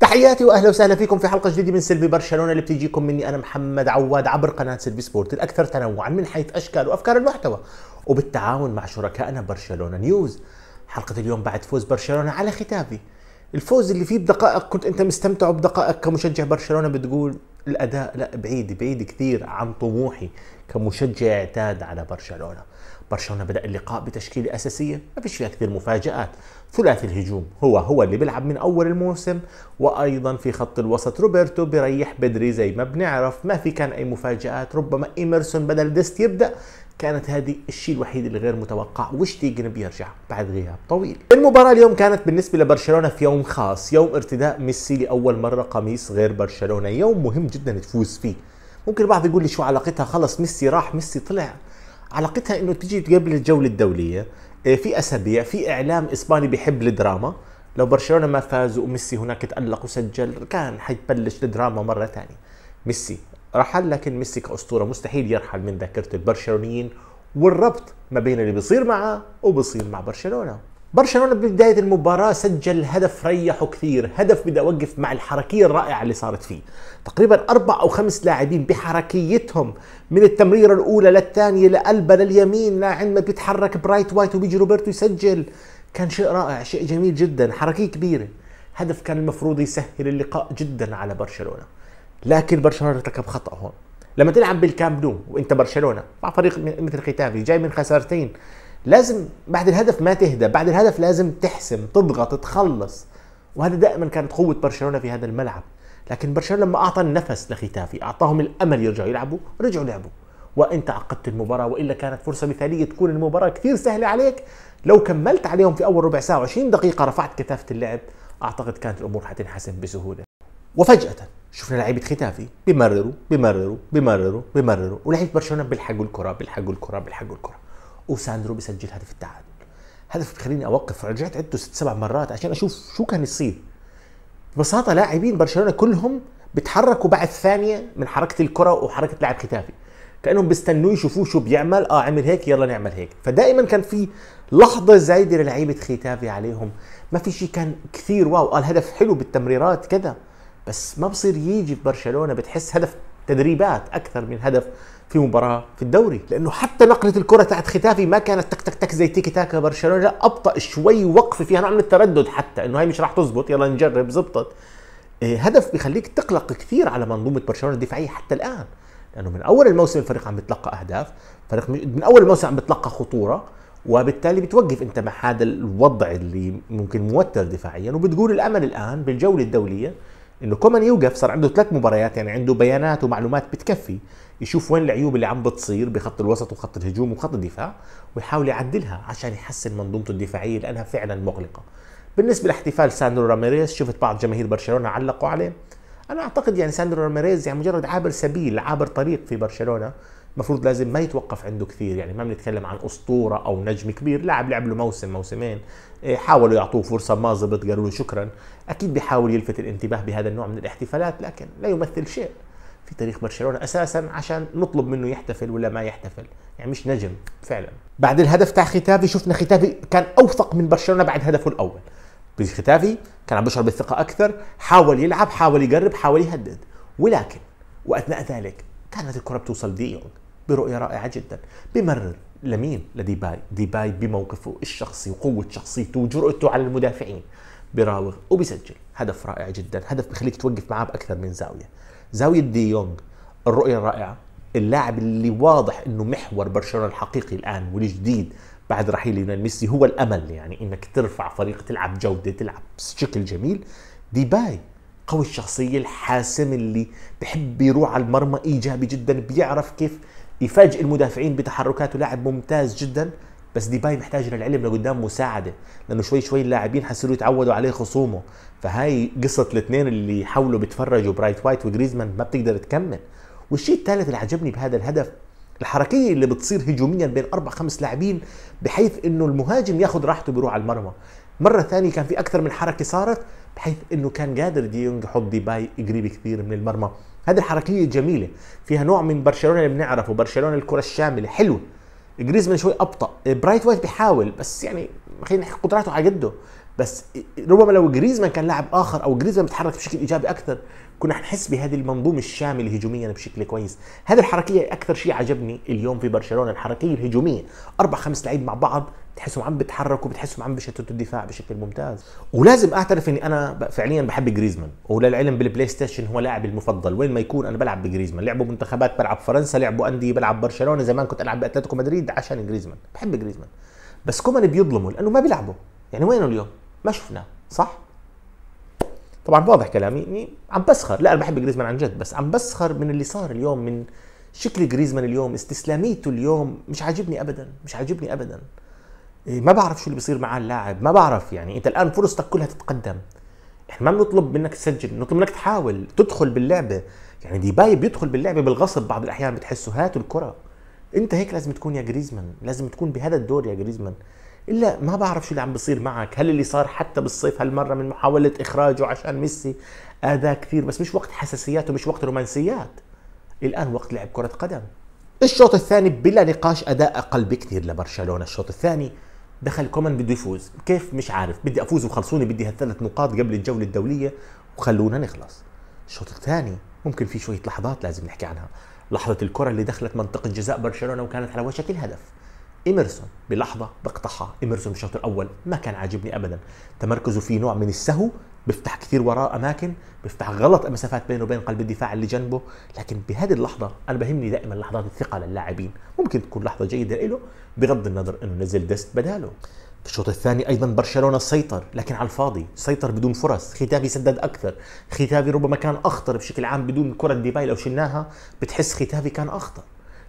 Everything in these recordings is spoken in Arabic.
تحياتي واهلا وسهلا فيكم في حلقه جديده من سلبي برشلونه اللي بتجيكم مني انا محمد عواد عبر قناه سلبي سبورت الاكثر تنوعا من حيث اشكال وافكار المحتوى وبالتعاون مع شركائنا برشلونه نيوز. حلقه اليوم بعد فوز برشلونه على ختافي. الفوز اللي فيه بدقائق كنت انت مستمتع بدقائق كمشجع برشلونه بتقول الاداء لا بعيد بعيد كثير عن طموحي كمشجع اعتاد على برشلونه برشلونه بدا اللقاء بتشكيله اساسيه ما فيش فيها كثير مفاجات ثلاثي الهجوم هو هو اللي بيلعب من اول الموسم وايضا في خط الوسط روبرتو بيريح بدري زي ما بنعرف ما في كان اي مفاجات ربما ايمرسون بدل ديست يبدا كانت هذه الشيء الوحيد اللي غير متوقع وشتيجن بيرجع بعد غياب طويل المباراة اليوم كانت بالنسبة لبرشلونة في يوم خاص يوم ارتداء ميسي لأول مرة قميص غير برشلونة يوم مهم جدا تفوز فيه ممكن البعض يقول لي شو علاقتها خلص ميسي راح ميسي طلع علاقتها انه تجي قبل الجولة الدولية إيه، في اسابيع في اعلام اسباني بيحب الدراما لو برشلونة ما فاز وميسي هناك تألق وسجل كان حيبلش الدراما مرة ثانية ميسي رحل لكن ميسي كاسطوره مستحيل يرحل من ذاكره البرشلونيين والربط ما بين اللي بيصير معه وبيصير مع برشلونه برشلونه ببدايه المباراه سجل هدف ريحه كثير هدف بدي اوقف مع الحركيه الرائعه اللي صارت فيه تقريبا اربع او خمس لاعبين بحركيتهم من التمريره الاولى للثانيه لقلبه لليمين لعند ما بيتحرك برايت وايت وبيجي روبرتو يسجل كان شيء رائع شيء جميل جدا حركيه كبيره هدف كان المفروض يسهل اللقاء جدا على برشلونه لكن برشلونه ارتكب خطا هون لما تلعب بالكامب نو وانت برشلونه مع فريق مثل ختافي جاي من خسارتين لازم بعد الهدف ما تهدى بعد الهدف لازم تحسم تضغط تخلص وهذا دائما كانت قوه برشلونه في هذا الملعب لكن برشلونه لما اعطى النفس لختافي اعطاهم الامل يرجعوا يلعبوا رجعوا لعبوا وانت عقدت المباراه والا كانت فرصه مثاليه تكون المباراه كثير سهله عليك لو كملت عليهم في اول ربع ساعه 20 دقيقه رفعت كثافه اللعب اعتقد كانت الامور حتنحسم بسهوله وفجاه شفنا لعيبه ختافي بيمرروا بيمرروا بيمرروا بيمرروا ولعيبه برشلونه بيلحقوا الكره بيلحقوا الكره بيلحقوا الكره وساندرو بيسجل هدف التعادل هدف بخليني اوقف رجعت عدته ست سبع مرات عشان اشوف شو كان يصير ببساطه لاعبين برشلونه كلهم بيتحركوا بعد ثانيه من حركه الكره وحركه لاعب ختافي كانهم بيستنوا يشوفوه شو بيعمل اه عمل هيك يلا نعمل هيك فدائما كان في لحظه زايده للعيبه ختافي عليهم ما في شيء كان كثير واو قال آه، هدف حلو بالتمريرات كذا بس ما بصير يجي في برشلونه بتحس هدف تدريبات اكثر من هدف في مباراه في الدوري لانه حتى نقله الكره تحت ختافي ما كانت تك تك تك زي تيكي تاكا برشلونه لا ابطا شوي وقف فيها نوع من التردد حتى انه هاي مش راح تزبط يلا نجرب زبطت إيه، هدف بيخليك تقلق كثير على منظومه برشلونه الدفاعيه حتى الان لانه من اول الموسم الفريق عم بتلقى اهداف فريق من اول الموسم عم بتلقى خطوره وبالتالي بتوقف انت مع هذا الوضع اللي ممكن موتر دفاعيا وبتقول الامل الان بالجوله الدوليه انه كومان يوقف صار عنده ثلاث مباريات يعني عنده بيانات ومعلومات بتكفي يشوف وين العيوب اللي عم بتصير بخط الوسط وخط الهجوم وخط الدفاع ويحاول يعدلها عشان يحسن منظومته الدفاعيه لانها فعلا مغلقه بالنسبه لاحتفال ساندرو راميريز شفت بعض جماهير برشلونه علقوا عليه انا اعتقد يعني ساندرو راميريز يعني مجرد عابر سبيل عابر طريق في برشلونه المفروض لازم ما يتوقف عنده كثير يعني ما بنتكلم عن اسطوره او نجم كبير لاعب لعب له موسم موسمين إيه، حاولوا يعطوه فرصه ما زبط قالوا له شكرا اكيد بيحاول يلفت الانتباه بهذا النوع من الاحتفالات لكن لا يمثل شيء في تاريخ برشلونه اساسا عشان نطلب منه يحتفل ولا ما يحتفل يعني مش نجم فعلا بعد الهدف تاع ختافي شفنا ختافي كان اوثق من برشلونه بعد هدفه الاول ختافي كان عم بيشعر بالثقه اكثر حاول يلعب حاول يقرب حاول يهدد ولكن واثناء ذلك كانت الكره بتوصل ديونج برؤيه رائعه جدا بمرر لمين لديباي ديباي بموقفه الشخصي وقوه شخصيته وجرأته على المدافعين براوغ وبيسجل هدف رائع جدا هدف بخليك توقف معاه باكثر من زاويه زاويه دي يونغ الرؤيه الرائعه اللاعب اللي واضح انه محور برشلونه الحقيقي الان والجديد بعد رحيل ليونيل ميسي هو الامل يعني انك ترفع فريق تلعب جوده تلعب بشكل جميل ديباي قوي الشخصية الحاسم اللي بحب يروح على المرمى إيجابي جدا بيعرف كيف يفاجئ المدافعين بتحركاته لاعب ممتاز جدا بس ديباي محتاج للعلم لقدام مساعدة لأنه شوي شوي اللاعبين حصيروا يتعودوا عليه خصومه فهاي قصة الاثنين اللي حوله بيتفرجوا برايت وايت وجريزمان ما بتقدر تكمل والشيء الثالث اللي عجبني بهذا الهدف الحركية اللي بتصير هجوميا بين أربع خمس لاعبين بحيث إنه المهاجم ياخذ راحته بيروح على المرمى مره ثانيه كان في اكثر من حركه صارت بحيث انه كان قادر دي يونج يحط باي قريب كثير من المرمى هذه الحركيه جميله فيها نوع من برشلونه اللي بنعرفه برشلونه الكره الشامله حلوه جريزمان شوي ابطا برايت وايت بيحاول بس يعني خلينا نحكي قدراته على قده بس ربما لو جريزمان كان لاعب اخر او جريزمان بيتحرك بشكل ايجابي اكثر كنا حنحس بهذه المنظومه الشامله هجوميا بشكل كويس هذه الحركيه اكثر شيء عجبني اليوم في برشلونه الحركيه الهجوميه اربع خمس لعيب مع بعض بتحسهم عم بيتحركوا بتحسهم عم بيشتتوا الدفاع بشكل ممتاز ولازم اعترف اني انا فعليا بحب جريزمان وللعلم بالبلاي ستيشن هو لاعبي المفضل وين ما يكون انا بلعب بجريزمان لعبوا منتخبات بلعب فرنسا لعبوا انديه بلعب برشلونه زمان كنت العب باتلتيكو مدريد عشان جريزمان بحب جريزمان بس كومان بيظلمه لانه ما بيلعبه يعني وينه اليوم ما شفناه صح طبعا واضح كلامي عم بسخر لا انا بحب جريزمان عن جد بس عم بسخر من اللي صار اليوم من شكل جريزمان اليوم استسلاميته اليوم مش عاجبني ابدا مش عاجبني ابدا إيه، ما بعرف شو اللي بصير معاه اللاعب ما بعرف يعني انت الان فرصتك كلها تتقدم احنا ما بنطلب منك تسجل بنطلب منك تحاول تدخل باللعبه يعني ديباي بيدخل باللعبه بالغصب بعض الاحيان بتحسه هاتوا الكره انت هيك لازم تكون يا جريزمان لازم تكون بهذا الدور يا جريزمان الا ما بعرف شو اللي عم بصير معك هل اللي صار حتى بالصيف هالمره من محاوله اخراجه عشان ميسي اذى كثير بس مش وقت حساسيات ومش وقت رومانسيات الان وقت لعب كره قدم الشوط الثاني بلا نقاش اداء اقل بكثير لبرشلونه الشوط الثاني دخل كومان بده يفوز كيف مش عارف بدي افوز وخلصوني بدي هالثلاث نقاط قبل الجوله الدوليه وخلونا نخلص الشوط الثاني ممكن في شويه لحظات لازم نحكي عنها لحظه الكره اللي دخلت منطقه جزاء برشلونه وكانت على وشك الهدف إيمرسون بلحظة بقطعها إيمرسون بالشوط الأول ما كان عاجبني أبدا تمركزه في نوع من السهو بيفتح كثير وراه أماكن بيفتح غلط مسافات بينه وبين قلب الدفاع اللي جنبه لكن بهذه اللحظة أنا بهمني دائما لحظات الثقة للاعبين ممكن تكون لحظة جيدة له بغض النظر أنه نزل دست بداله في الشوط الثاني ايضا برشلونه سيطر لكن على الفاضي سيطر بدون فرص ختافي سدد اكثر ختافي ربما كان اخطر بشكل عام بدون كره ديباي لو شلناها بتحس ختافي كان اخطر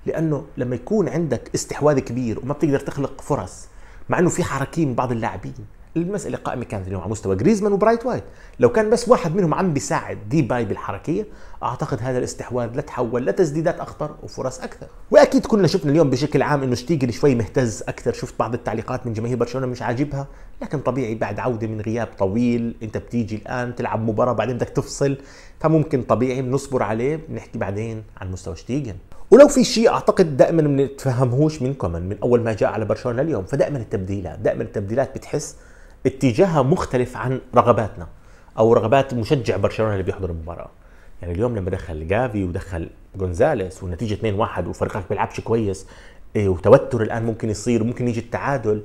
لانه لما يكون عندك استحواذ كبير وما بتقدر تخلق فرص مع انه في حركين بعض اللاعبين المسألة قائمة كانت اليوم على مستوى جريزمان وبرايت وايت لو كان بس واحد منهم عم بيساعد دي باي بالحركية أعتقد هذا الاستحواذ لا تحول لتسديدات أخطر وفرص أكثر وأكيد كلنا شفنا اليوم بشكل عام أنه شتيجن شوي مهتز أكثر شفت بعض التعليقات من جماهير برشلونة مش عاجبها لكن طبيعي بعد عودة من غياب طويل أنت بتيجي الآن تلعب مباراة بعدين بدك تفصل فممكن طبيعي بنصبر عليه بنحكي بعدين عن مستوى شتيجن ولو في شيء اعتقد دائما ما نتفهمهوش من كومان من اول ما جاء على برشلونه اليوم فدائما التبديلات دائما التبديلات بتحس اتجاهها مختلف عن رغباتنا او رغبات مشجع برشلونه اللي بيحضر المباراه يعني اليوم لما دخل جافي ودخل جونزاليس والنتيجه 2-1 وفريقك ما بيلعبش كويس إيه وتوتر الان ممكن يصير ممكن يجي التعادل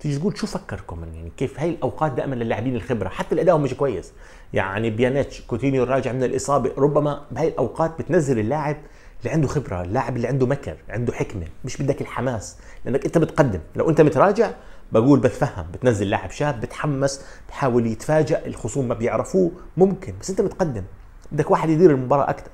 تيجي تقول شو فكر كومان يعني كيف هاي الاوقات دائما للاعبين الخبره حتى الاداء مش كويس يعني بيانيتش كوتينيو راجع من الاصابه ربما بهاي الاوقات بتنزل اللاعب اللي عنده خبره اللاعب اللي عنده مكر عنده حكمه مش بدك الحماس لانك انت بتقدم لو انت متراجع بقول بتفهم بتنزل لاعب شاب بتحمس بحاول يتفاجئ الخصوم ما بيعرفوه ممكن بس انت متقدم بدك واحد يدير المباراه اكثر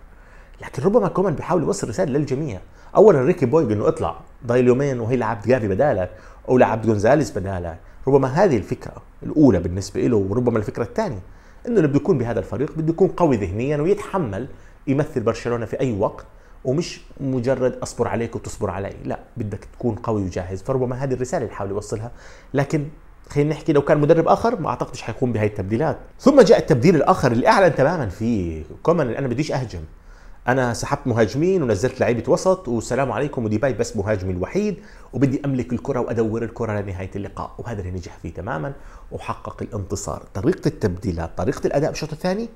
لكن ربما كومان بيحاول يوصل رساله للجميع اولا ريكي بويج انه اطلع ضايل يومين وهي لعبت جافي بدالك او لعبت جونزاليس بدالك ربما هذه الفكره الاولى بالنسبه له وربما الفكره الثانيه انه اللي بده يكون بهذا الفريق بده يكون قوي ذهنيا ويتحمل يمثل برشلونه في اي وقت ومش مجرد اصبر عليك وتصبر علي لا بدك تكون قوي وجاهز فربما هذه الرساله اللي حاول يوصلها لكن خلينا نحكي لو كان مدرب اخر ما اعتقدش حيقوم بهاي التبديلات ثم جاء التبديل الاخر اللي اعلن تماما فيه كومان انا بديش اهجم انا سحبت مهاجمين ونزلت لعيبه وسط والسلام عليكم وديباي بس مهاجمي الوحيد وبدي املك الكره وادور الكره لنهايه اللقاء وهذا اللي نجح فيه تماما وحقق الانتصار طريقه التبديلات طريقه الاداء بالشوط الثاني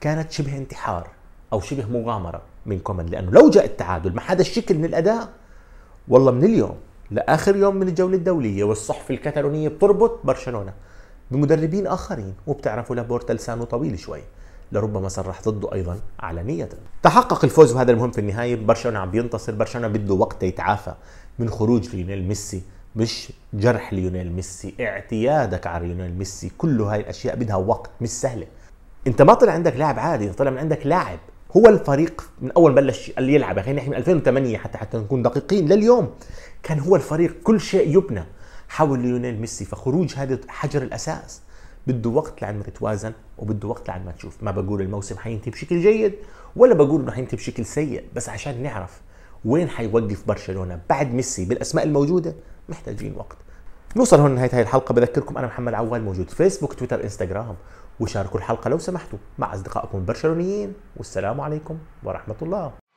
كانت شبه انتحار او شبه مغامره من كومان لانه لو جاء التعادل مع هذا الشكل من الاداء والله من اليوم لاخر يوم من الجوله الدوليه والصحف الكتالونيه بتربط برشلونه بمدربين اخرين وبتعرفوا لابورتا لسانه طويل شوي لربما صرح ضده ايضا علنيه تحقق الفوز وهذا المهم في النهايه برشلونه عم بينتصر برشلونه بده وقت يتعافى من خروج ليونيل ميسي مش جرح ليونيل ميسي اعتيادك على ليونيل ميسي كل هاي الاشياء بدها وقت مش سهله انت ما طلع عندك لاعب عادي طلع من عندك لاعب هو الفريق من اول ما بلش يلعب خلينا يعني نحكي من 2008 حتى حتى نكون دقيقين لليوم كان هو الفريق كل شيء يبنى حول ليونيل ميسي فخروج هذا حجر الاساس بده وقت لعند ما تتوازن وبده وقت لعند ما تشوف ما بقول الموسم حينتهي بشكل جيد ولا بقول انه حينتهي بشكل سيء بس عشان نعرف وين حيوقف برشلونه بعد ميسي بالاسماء الموجوده محتاجين وقت نوصل هون نهايه هاي الحلقه بذكركم انا محمد عوال موجود فيسبوك تويتر انستغرام وشاركوا الحلقه لو سمحتوا مع اصدقائكم البرشلونيين والسلام عليكم ورحمه الله